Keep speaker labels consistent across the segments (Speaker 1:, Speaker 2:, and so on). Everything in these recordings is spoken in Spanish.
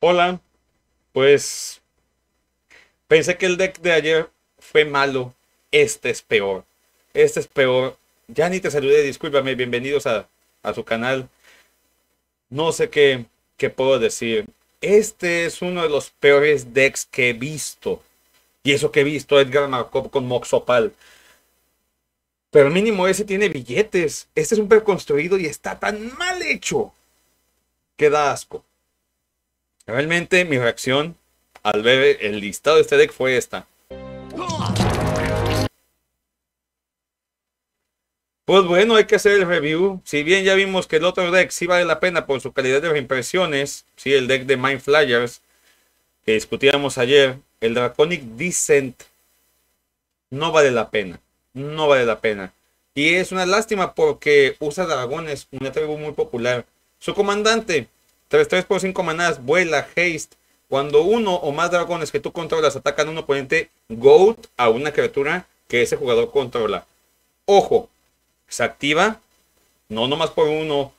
Speaker 1: Hola, pues pensé que el deck de ayer fue malo, este es peor, este es peor. Ya ni te saludé, discúlpame, bienvenidos a, su canal. No sé qué, puedo decir. Este es uno de los peores decks que he visto. Y eso que he visto, Edgar Markov con Moxopal. Pero mínimo ese tiene billetes. Este es un construido y está tan mal hecho que da asco. Realmente mi reacción al ver el listado de este deck fue esta. Pues bueno, hay que hacer el review. Si bien ya vimos que el otro deck sí vale la pena por su calidad de impresiones, sí, el deck de Mind Flyers que discutíamos ayer, el Draconic Descent no vale la pena. No vale la pena. Y es una lástima porque usa dragones, una tribu muy popular. Su comandante, 3, 3 por 5 manadas. vuela, haste. Cuando uno o más dragones que tú controlas atacan a un oponente, goat a una criatura que ese jugador controla. Ojo, se activa no nomás por uno,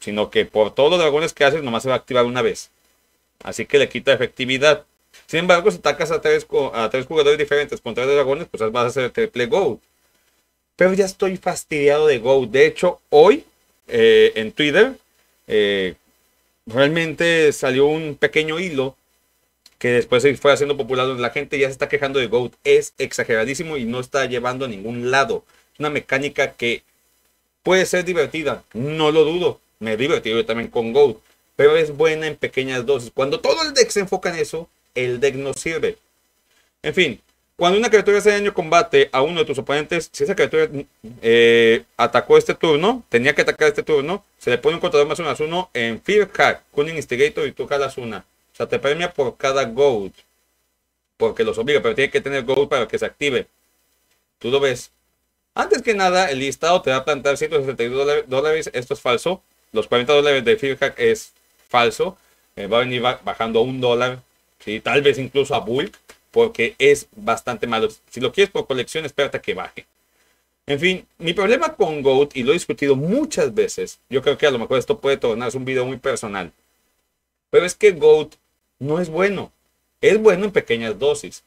Speaker 1: sino que por todos los dragones que haces, nomás se va a activar una vez. Así que le quita efectividad. Sin embargo, si atacas a tres, jugadores diferentes con tres dragones, pues vas a hacer triple goat. Pero ya estoy fastidiado de goat. De hecho, hoy eh, en Twitter eh, realmente salió un pequeño hilo que después se fue haciendo popular la gente ya se está quejando de GOAT. Es exageradísimo y no está llevando a ningún lado. Es una mecánica que puede ser divertida, no lo dudo. Me divertí yo también con GOAT, pero es buena en pequeñas dosis. Cuando todo el deck se enfoca en eso, el deck no sirve. En fin, cuando una criatura hace daño combate a uno de tus oponentes, si esa criatura eh, atacó este turno, tenía que atacar este turno, se le pone un contador más uno más uno en Fear Hack, con Instigator y tú jalas una. O sea, te premia por cada gold. Porque los obliga, pero tiene que tener gold para que se active. Tú lo ves. Antes que nada, el listado te va a plantar 162 dólares. Esto es falso. Los 40 dólares de Fear es falso. Eh, va a venir bajando a un dólar. ¿sí? Tal vez incluso a Bulk porque es bastante malo. Si lo quieres por colección, espérate que baje. En fin, mi problema con GOAT, y lo he discutido muchas veces, yo creo que a lo mejor esto puede tornarse un video muy personal, pero es que GOAT no es bueno. Es bueno en pequeñas dosis.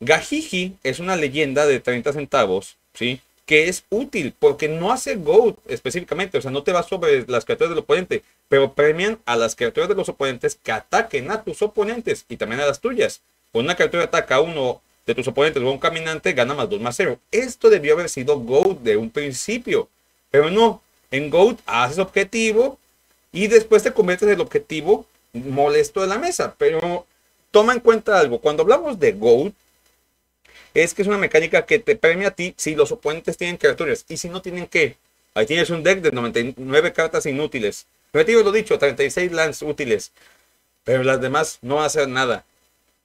Speaker 1: Gajiji es una leyenda de 30 centavos, ¿sí? Que es útil porque no hace GOAT específicamente, o sea, no te va sobre las criaturas del oponente, pero premian a las criaturas de los oponentes que ataquen a tus oponentes y también a las tuyas. Con una criatura ataca a uno de tus oponentes o un caminante, gana más 2 más 0. Esto debió haber sido GOAT de un principio. Pero no, en GOAT haces objetivo y después te conviertes en el objetivo molesto de la mesa. Pero toma en cuenta algo. Cuando hablamos de GOAT, es que es una mecánica que te premia a ti si los oponentes tienen criaturas. Y si no tienen, ¿qué? Ahí tienes un deck de 99 cartas inútiles. Objetivo lo dicho, 36 lands útiles. Pero las demás no hacen nada.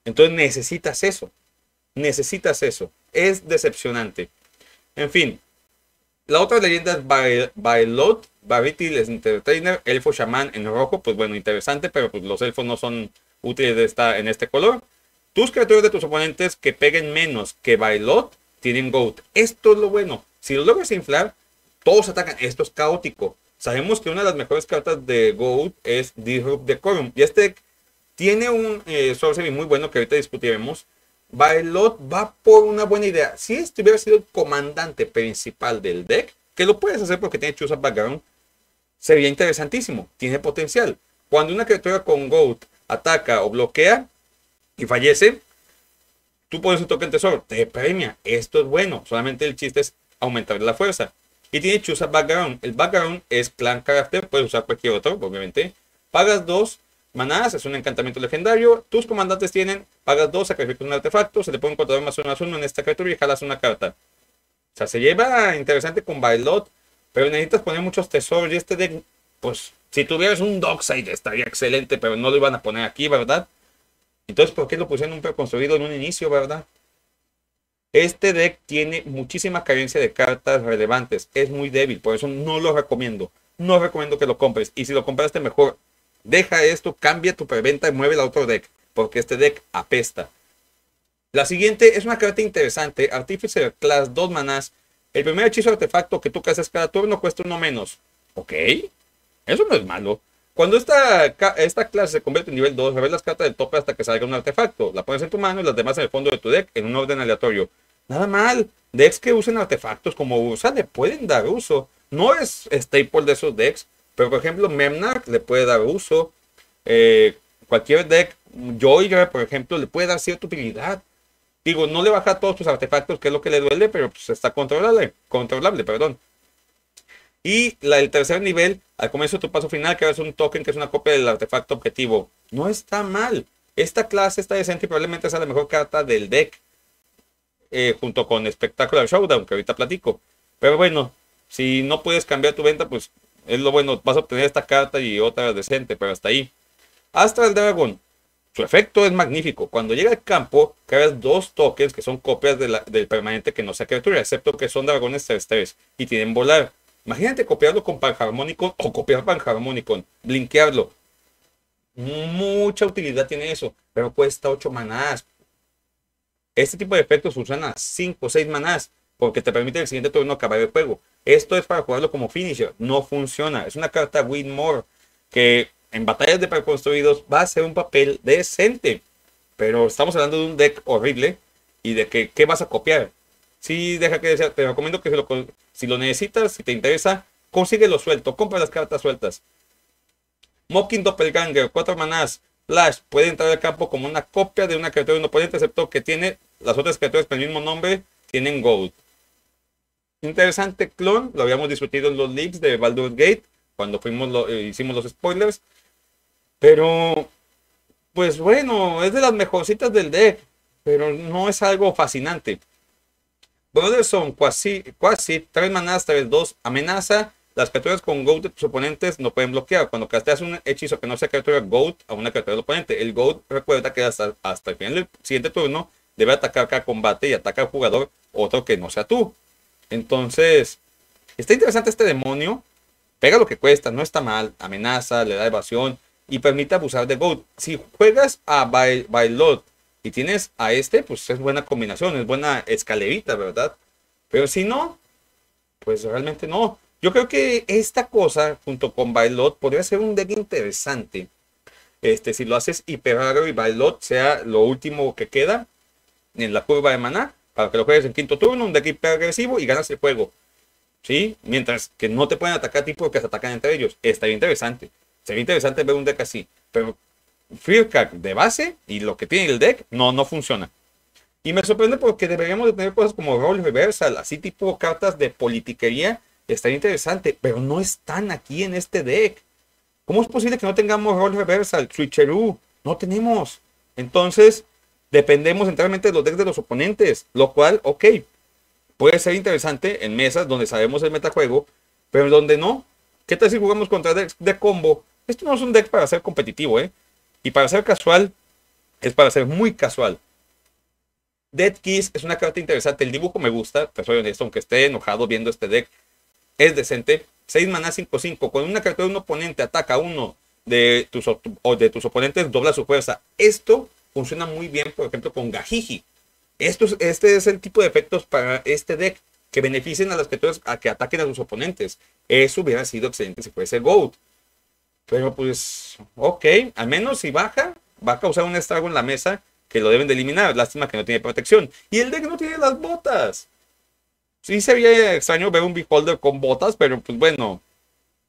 Speaker 1: Entonces necesitas eso. Necesitas eso. Es decepcionante. En fin. La otra leyenda es Bailot, Bail es Entertainer, Elfo Shaman en rojo. Pues bueno, interesante, pero pues los elfos no son útiles de esta, en este color. Tus criaturas de tus oponentes que peguen menos que Bailot tienen Goat. Esto es lo bueno. Si lo logras inflar, todos atacan. Esto es caótico. Sabemos que una de las mejores cartas de Goat es Disrupt Decorum. Y este tiene un eh, sorcery muy bueno que ahorita discutiremos. Bailot va por una buena idea. Si este hubiera sido el comandante principal del deck, que lo puedes hacer porque tiene Chusa Background, sería interesantísimo. Tiene potencial. Cuando una criatura con Goat ataca o bloquea y fallece, tú puedes un token tesoro, te premia. Esto es bueno. Solamente el chiste es aumentar la fuerza. Y tiene Chusa Background. El background es plan carácter, puedes usar cualquier otro, obviamente. Pagas dos Manás es un encantamiento legendario. Tus comandantes tienen, pagas dos, sacrificas un artefacto, se le pone un contador más uno más uno en esta criatura y jalas una carta. O sea, se lleva interesante con Bailot, pero necesitas poner muchos tesoros y este deck, pues, si tuvieras un Dockside estaría excelente, pero no lo iban a poner aquí, ¿verdad? Entonces, ¿por qué lo pusieron un preconstruido en un inicio, verdad? Este deck tiene muchísima carencia de cartas relevantes. Es muy débil, por eso no lo recomiendo. No recomiendo que lo compres. Y si lo compraste, mejor Deja esto, cambia tu preventa y mueve la otro deck, porque este deck apesta. La siguiente es una carta interesante, Artificer, Class, dos manás. El primer hechizo artefacto que tú casas cada turno cuesta uno menos. Ok, eso no es malo. Cuando esta, esta clase se convierte en nivel 2, revelas las cartas del tope hasta que salga un artefacto. La pones en tu mano y las demás en el fondo de tu deck en un orden aleatorio. Nada mal. Decks que usen artefactos como Ursa le pueden dar uso. No es staple de esos decks, pero por ejemplo, Memnarch le puede dar uso. Eh, cualquier deck, Joyra, por ejemplo, le puede dar cierta utilidad. Digo, no le baja todos tus artefactos, que es lo que le duele, pero pues está controlable, controlable, perdón. Y la del tercer nivel, al comienzo de tu paso final, que es un token, que es una copia del artefacto objetivo. No está mal. Esta clase está decente y probablemente sea la mejor carta del deck. Eh, junto con Spectacular Showdown, que ahorita platico. Pero bueno, si no puedes cambiar tu venta, pues es lo bueno, vas a obtener esta carta y otra decente, pero hasta ahí. Astral dragón Su efecto es magnífico. Cuando llega al campo, creas dos tokens que son copias del permanente que no sea criatura, excepto que son dragones terrestres y tienen volar. Imagínate copiarlo con Panharmonicon o copiar Panharmonicon, blinkearlo. Mucha utilidad tiene eso, pero cuesta 8 manás. Este tipo de efectos usan a 5 o 6 manás porque te permite el siguiente turno acabar el juego. Esto es para jugarlo como finisher, no funciona. Es una carta Win More que en batallas de preconstruidos va a ser un papel decente, pero estamos hablando de un deck horrible y de que qué vas a copiar. Si sí, deja que desear, te recomiendo que si lo, necesitas, si te interesa, consíguelo suelto, compra las cartas sueltas. Mocking Doppelganger, Cuatro manás, Flash, puede entrar al campo como una copia de una criatura de un oponente, excepto que tiene las otras criaturas con el mismo nombre, tienen Gold interesante clon, lo habíamos discutido en los leaks de Baldur's Gate, cuando fuimos lo, eh, hicimos los spoilers, pero pues bueno, es de las mejorcitas del deck, pero no es algo fascinante. Brotherson, cuasi, cuasi, tres manadas tres dos amenaza. Las criaturas con GOAT de tus oponentes no pueden bloquear. Cuando casteas un hechizo que no sea criatura GOAT a una criatura del oponente, el GOAT recuerda que hasta, hasta el final del siguiente turno debe atacar cada combate y ataca al jugador otro que no sea tú. Entonces, está interesante este demonio. Pega lo que cuesta, no está mal. Amenaza, le da evasión y permite abusar de Goat. Si juegas a Bailot y tienes a este, pues es buena combinación, es buena escalerita, ¿verdad? Pero si no, pues realmente no. Yo creo que esta cosa, junto con Bailot, podría ser un deck interesante. Este, si lo haces hiper raro y Bailot sea lo último que queda en la curva de maná, que lo juegues en quinto turno, un deck agresivo y ganas el juego. ¿Sí? Mientras que no te pueden atacar tipo que se atacan entre ellos. Estaría interesante. Sería interesante ver un deck así. Pero Card de base y lo que tiene el deck no, no funciona. Y me sorprende porque deberíamos de tener cosas como Roll Reversal, así tipo cartas de politiquería. Estaría interesante, pero no están aquí en este deck. ¿Cómo es posible que no tengamos Roll Reversal, Switcheroo? No tenemos. Entonces, Dependemos centralmente de los decks de los oponentes, lo cual, ok, puede ser interesante en mesas donde sabemos el metajuego, pero en donde no. ¿Qué tal si jugamos contra decks de combo? Esto no es un deck para ser competitivo, ¿eh? Y para ser casual, es para ser muy casual. Dead Kiss es una carta interesante. El dibujo me gusta, te soy honesto, aunque esté enojado viendo este deck. Es decente. 6 maná 5-5. Con una carta de un oponente ataca uno de tus, o de tus oponentes, dobla su fuerza. Esto funciona muy bien, por ejemplo, con Gajiji. este es el tipo de efectos para este deck que beneficien a las criaturas a que ataquen a sus oponentes. Eso hubiera sido excelente si fuese Gold. Pero pues, ok, al menos si baja, va a causar un estrago en la mesa que lo deben de eliminar. Lástima que no tiene protección. Y el deck no tiene las botas. Sí sería extraño ver un Beholder con botas, pero pues bueno,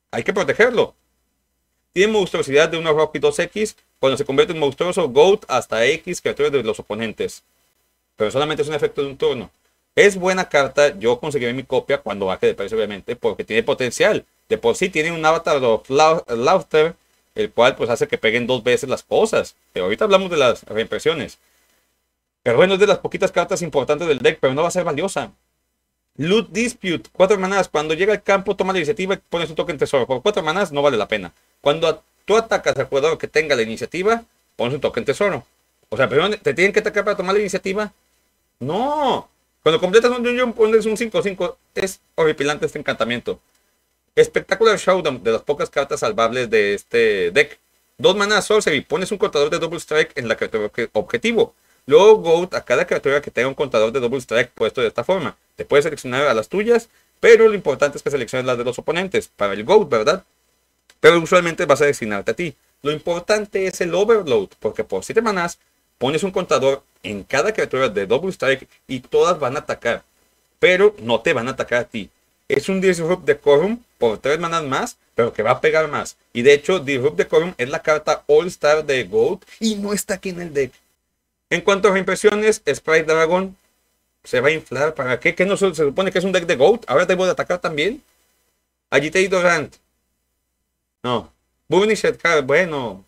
Speaker 1: hay que protegerlo. Tiene monstruosidad de una Rocky 2X, cuando se convierte en monstruoso, GOAT hasta X criaturas de los oponentes. Pero solamente es un efecto de un turno. Es buena carta, yo conseguiré mi copia cuando baje de precio, obviamente, porque tiene potencial. De por sí tiene un avatar de Laughter, el cual pues hace que peguen dos veces las cosas. Pero ahorita hablamos de las reimpresiones. Pero bueno es de las poquitas cartas importantes del deck, pero no va a ser valiosa. Loot Dispute, cuatro manadas. Cuando llega al campo, toma la iniciativa y pones un token tesoro. Por cuatro manadas no vale la pena. Cuando tú atacas al jugador que tenga la iniciativa, pones un token tesoro. O sea, te tienen que atacar para tomar la iniciativa. No. Cuando completas un dungeon pones un 5-5. Es horripilante este encantamiento. Espectacular Showdown de las pocas cartas salvables de este deck. Dos manas sorcery. Pones un contador de double strike en la criatura objetivo. Luego Goat a cada criatura que tenga un contador de double strike puesto de esta forma. Te puedes seleccionar a las tuyas, pero lo importante es que selecciones las de los oponentes. Para el Goat, ¿verdad? pero usualmente vas a designarte a ti. Lo importante es el overload, porque por 7 manas pones un contador en cada criatura de Double Strike y todas van a atacar, pero no te van a atacar a ti. Es un Disrupt de Corum por 3 manas más, pero que va a pegar más. Y de hecho, Disrupt de Corum es la carta All Star de Gold y no está aquí en el deck. En cuanto a impresiones Sprite Dragon se va a inflar. ¿Para qué? ¿Que no se, supone que es un deck de Gold? Ahora debo de atacar también. Agitator Rant no. Burnishetkar, ah, bueno,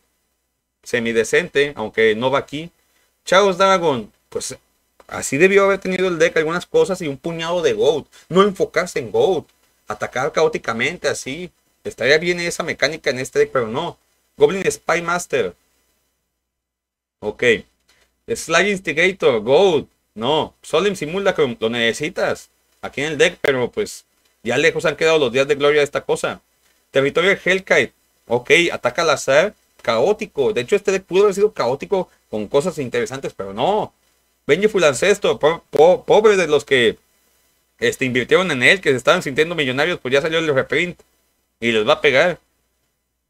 Speaker 1: semidecente, aunque no va aquí. Chaos Dragon, pues así debió haber tenido el deck algunas cosas y un puñado de Gold, No enfocarse en Gold atacar caóticamente así. Estaría bien esa mecánica en este deck, pero no. Goblin Spy Master. Ok. Slide Instigator, Goat. No. Solemn Simulacrum, lo necesitas. Aquí en el deck, pero pues ya lejos han quedado los días de gloria de esta cosa. Territorio Hellkite, Ok, ataca al azar. Caótico. De hecho, este deck pudo haber sido caótico con cosas interesantes, pero no. Vengeful Ancestor. pobre de los que este, invirtieron en él, que se estaban sintiendo millonarios, pues ya salió el reprint. Y les va a pegar.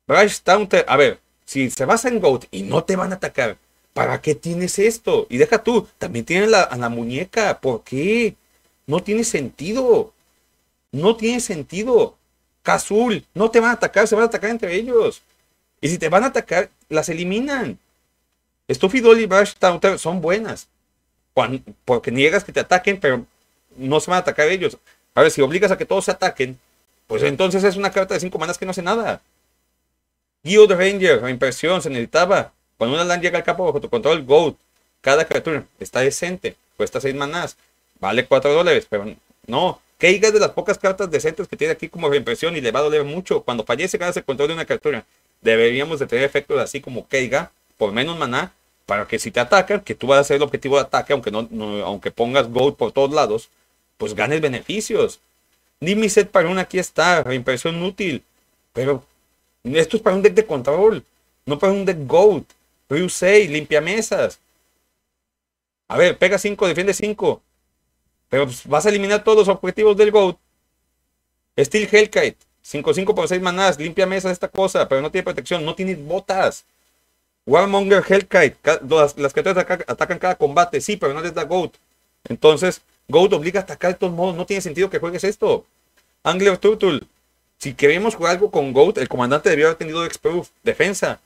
Speaker 1: Brash Taunter. A ver, si se basa en Goat y no te van a atacar, ¿para qué tienes esto? Y deja tú, también tienes a la muñeca. ¿Por qué? No tiene sentido. No tiene sentido. Cazul, no te van a atacar, se van a atacar entre ellos. Y si te van a atacar, las eliminan. Dolly, y Taunter son buenas. Cuando, porque niegas que te ataquen, pero no se van a atacar ellos. A ver, si obligas a que todos se ataquen, pues entonces es una carta de cinco manas que no hace nada. Guild Ranger, la impresión, se necesitaba. Cuando una land llega al campo bajo tu control, GOAT. Cada criatura está decente, cuesta 6 manas, vale 4 dólares, pero no. Keiga es de las pocas cartas decentes que tiene aquí como reimpresión y le va a doler mucho. Cuando fallece, ganas el control de una criatura. Deberíamos de tener efectos así como Keiga, por menos maná, para que si te atacan, que tú vas a ser el objetivo de ataque, aunque, aunque pongas gold por todos lados, pues ganes beneficios. mi set para un aquí está, reimpresión útil. Pero esto es para un deck de control, no para un deck gold. Ryu 6, limpia mesas. A ver, pega 5, defiende 5. Pero pues, vas a eliminar todos los objetivos del GOAT. Steel Hellkite, 5-5 por 6 manadas, limpia mesa esta cosa, pero no tiene protección, no tiene botas. Warmonger Hellkite, las, las criaturas atacan, cada combate, sí, pero no les da GOAT. Entonces, GOAT obliga a atacar de todos modos, no tiene sentido que juegues esto. Angler Turtle, si queremos jugar algo con GOAT, el comandante debió haber tenido x defensa.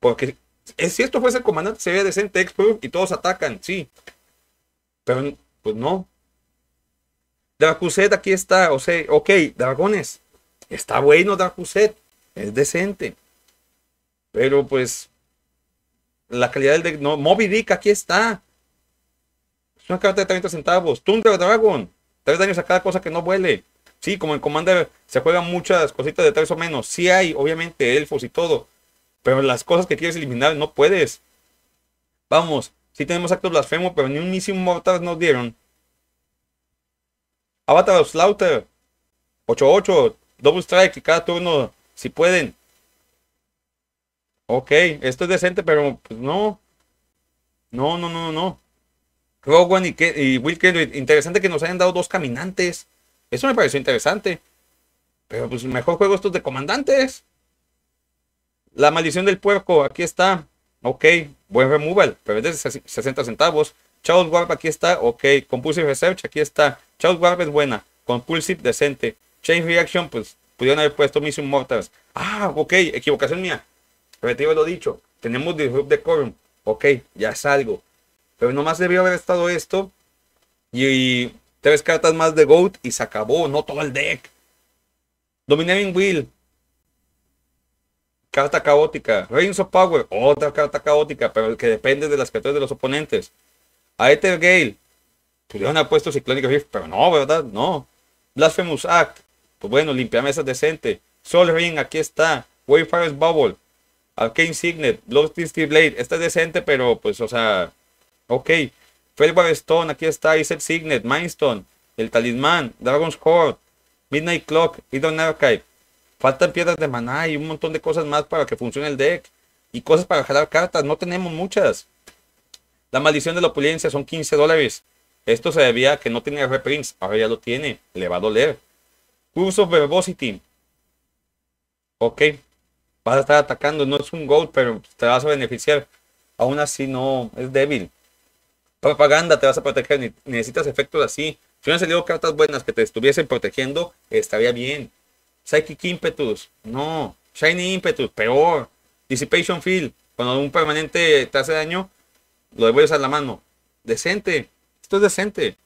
Speaker 1: Porque eh, si esto fuese el comandante, sería decente x y todos atacan, sí. Pero, pues no. Dracuset, aquí está, o sea, ok, Dragones, está bueno Dracuset. es decente. Pero pues, la calidad del no, Moby Dick aquí está. Es una carta de 30 centavos. Tundra Dragon, tres daños a cada cosa que no vuele. Sí, como en Commander se juegan muchas cositas de tres o menos. Sí hay, obviamente, elfos y todo. Pero las cosas que quieres eliminar no puedes. Vamos, sí tenemos actos blasfemo, pero ni un Missing Mortal nos dieron. Avatar Slaughter. 8-8. Double strike cada turno. Si pueden. Ok, esto es decente, pero pues no. No, no, no, no. Rowan y, y Will Interesante que nos hayan dado dos caminantes. Eso me pareció interesante. Pero pues mejor juego estos de comandantes. La maldición del puerco, aquí está. Ok, buen removal, pero es de 60 centavos. Charles Warp, aquí está. Ok, Compulsive Research, aquí está. Charles Warp es buena. Compulsive decente. Chain Reaction, pues pudieron haber puesto Mission Mortals. Ah, ok, equivocación mía. Retiro lo dicho. Tenemos Disrupt Decorum. Ok, ya salgo. Pero nomás debió haber estado esto. Y, tres cartas más de Goat y se acabó. No todo el deck. Dominating Will. Carta caótica. Reigns of Power. Otra carta caótica, pero que depende de las cartas de los oponentes. Aether Gale pudieron haber puesto Rift, pero no, ¿verdad? No. Blasphemous Act, pues bueno, limpia mesas decente. Sol Ring, aquí está. Wayfarer's Bubble, Arcane Signet, Bloodthirsty Blade, esta es decente, pero pues, o sea, ok. Felbar Stone, aquí está. Iset Signet, Mindstone, El Talismán, Dragon's Court. Midnight Clock, Hidden Archive. Faltan piedras de maná y un montón de cosas más para que funcione el deck. Y cosas para jalar cartas, no tenemos muchas. La maldición de la opulencia son 15 dólares. Esto se debía a que no tenía reprints, ahora ya lo tiene, le va a doler. Curso Verbosity. Ok, vas a estar atacando, no es un gold. pero te vas a beneficiar. Aún así no, es débil. Propaganda, te vas a proteger, necesitas efectos así. Si hubieran salido cartas buenas que te estuviesen protegiendo, estaría bien. Psychic Impetus, no. Shiny Impetus, peor. Dissipation Field, cuando un permanente te hace daño, lo devuelves a la mano. Decente esto es decente.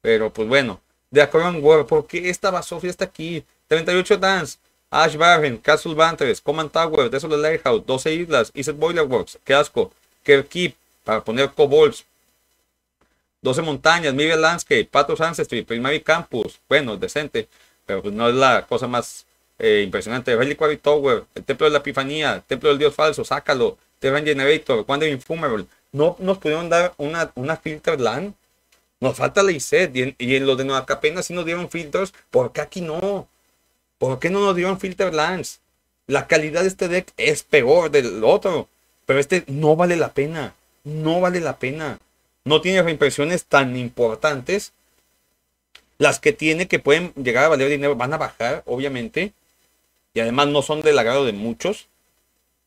Speaker 1: Pero pues bueno, The en War, ¿por qué esta basofia está aquí? 38 Dance, Ash Barren, Castle web Command Tower, Desolate Lighthouse, 12 Islas, Iset Boilerworks. Qué asco, Kerkip, para poner Cobolts, 12 Montañas, Miriam Landscape, Patos Ancestry, Primary Campus, bueno, decente, pero pues no es la cosa más eh, impresionante. Reliquary Tower, el Templo de la Epifanía, Templo del Dios Falso, sácalo, Terran Generator, Wandering Fumeral, no nos pudieron dar una, filter LAN. Nos falta la ISET y en, lo de Nueva Capena sí nos dieron filtros. ¿por qué aquí no? ¿Por qué no nos dieron filter LANs? La calidad de este deck es peor del otro, pero este no vale la pena, no vale la pena. No tiene reimpresiones tan importantes. Las que tiene que pueden llegar a valer dinero van a bajar, obviamente. Y además no son del agrado de muchos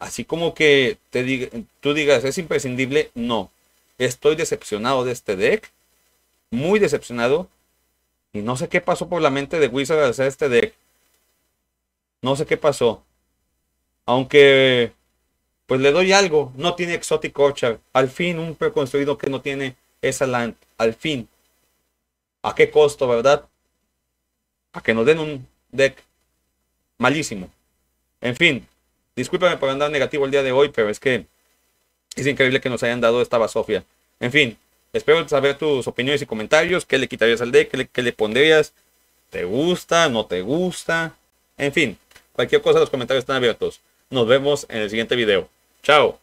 Speaker 1: así como que te tú digas, es imprescindible, no. Estoy decepcionado de este deck, muy decepcionado, y no sé qué pasó por la mente de Wizard al hacer este deck. No sé qué pasó. Aunque, pues le doy algo, no tiene Exotic Orchard, al fin un preconstruido que no tiene esa land, al fin. ¿A qué costo, verdad? A que nos den un deck malísimo. En fin, Discúlpame por andar negativo el día de hoy, pero es que es increíble que nos hayan dado esta basofia. En fin, espero saber tus opiniones y comentarios. ¿Qué le quitarías al deck? qué le pondrías? ¿Te gusta? ¿No te gusta? En fin, cualquier cosa, los comentarios están abiertos. Nos vemos en el siguiente video. Chao.